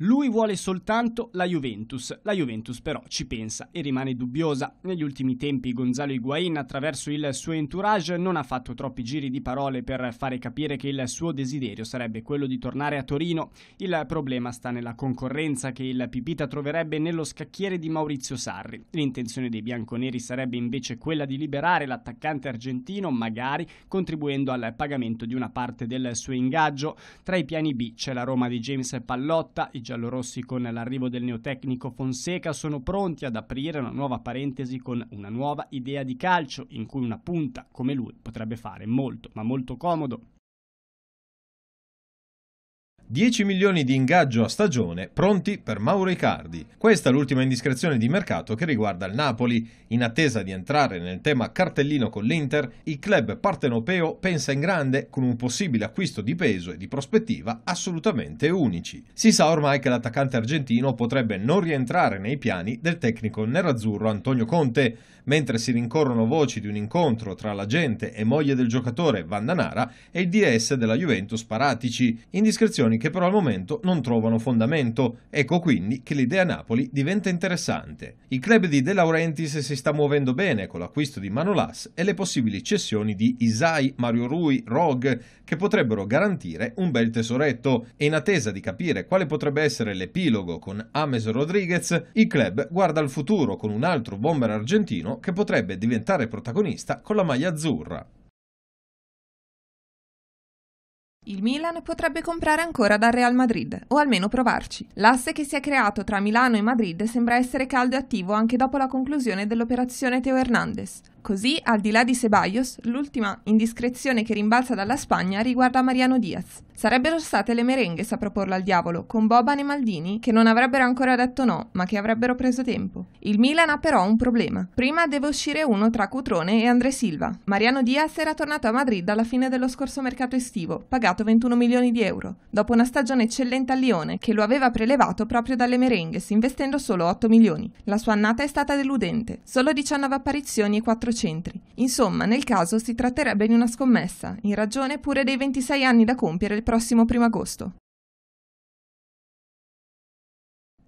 Lui vuole soltanto la Juventus. La Juventus però ci pensa e rimane dubbiosa. Negli ultimi tempi Gonzalo Higuain attraverso il suo entourage non ha fatto troppi giri di parole per fare capire che il suo desiderio sarebbe quello di tornare a Torino. Il problema sta nella concorrenza che il Pipita troverebbe nello scacchiere di Maurizio Sarri. L'intenzione dei bianconeri sarebbe invece quella di liberare l'attaccante argentino, magari contribuendo al pagamento di una parte del suo ingaggio. Tra i piani B c'è la Roma di James Pallotta, giallorossi con l'arrivo del neotecnico Fonseca sono pronti ad aprire una nuova parentesi con una nuova idea di calcio in cui una punta come lui potrebbe fare molto ma molto comodo. 10 milioni di ingaggio a stagione pronti per Mauro Icardi. Questa è l'ultima indiscrezione di mercato che riguarda il Napoli. In attesa di entrare nel tema cartellino con l'Inter, il club partenopeo pensa in grande con un possibile acquisto di peso e di prospettiva assolutamente unici. Si sa ormai che l'attaccante argentino potrebbe non rientrare nei piani del tecnico nerazzurro Antonio Conte, mentre si rincorrono voci di un incontro tra l'agente e moglie del giocatore Vandanara e il DS della Juventus Paratici. Indiscrezioni affermazioni che però al momento non trovano fondamento. Ecco quindi che l'idea Napoli diventa interessante. Il club di De Laurentiis si sta muovendo bene con l'acquisto di Manolas e le possibili cessioni di Isai, Mario Rui, Rog, che potrebbero garantire un bel tesoretto. E in attesa di capire quale potrebbe essere l'epilogo con Ames Rodriguez, il club guarda al futuro con un altro bomber argentino che potrebbe diventare protagonista con la maglia azzurra. Il Milan potrebbe comprare ancora dal Real Madrid, o almeno provarci. L'asse che si è creato tra Milano e Madrid sembra essere caldo e attivo anche dopo la conclusione dell'operazione Teo Hernandez. Così, al di là di Ceballos, l'ultima indiscrezione che rimbalza dalla Spagna riguarda Mariano Diaz. Sarebbero state le merenghe a proporlo al diavolo, con Boban e Maldini che non avrebbero ancora detto no, ma che avrebbero preso tempo. Il Milan ha però un problema. Prima deve uscire uno tra Cutrone e André Silva. Mariano Diaz era tornato a Madrid alla fine dello scorso mercato estivo, pagato 21 milioni di euro, dopo una stagione eccellente al Lione, che lo aveva prelevato proprio dalle merenghe, investendo solo 8 milioni. La sua annata è stata deludente, solo 19 apparizioni e 4 centri. Insomma, nel caso si tratterebbe di una scommessa, in ragione pure dei 26 anni da compiere il prossimo primo agosto.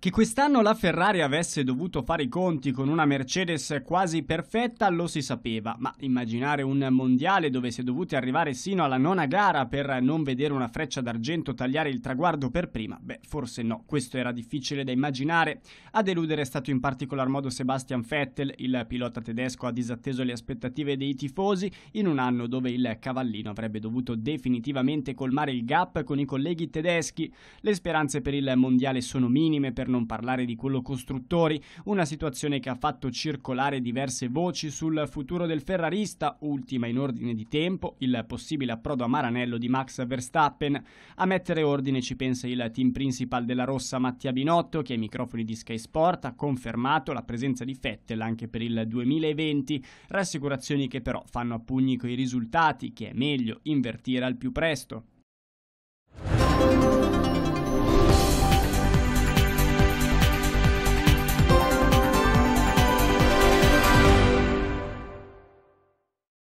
Che quest'anno la Ferrari avesse dovuto fare i conti con una Mercedes quasi perfetta lo si sapeva, ma immaginare un mondiale dove si è dovuti arrivare sino alla nona gara per non vedere una freccia d'argento tagliare il traguardo per prima, beh forse no, questo era difficile da immaginare. A deludere è stato in particolar modo Sebastian Vettel, il pilota tedesco ha disatteso le aspettative dei tifosi in un anno dove il cavallino avrebbe dovuto definitivamente colmare il gap con i colleghi tedeschi. Le speranze per il mondiale sono minime per non parlare di quello costruttori, una situazione che ha fatto circolare diverse voci sul futuro del ferrarista, ultima in ordine di tempo, il possibile approdo a Maranello di Max Verstappen. A mettere ordine ci pensa il team principal della Rossa Mattia Binotto, che ai microfoni di Sky Sport ha confermato la presenza di Vettel anche per il 2020, rassicurazioni che però fanno a pugni coi risultati, che è meglio invertire al più presto.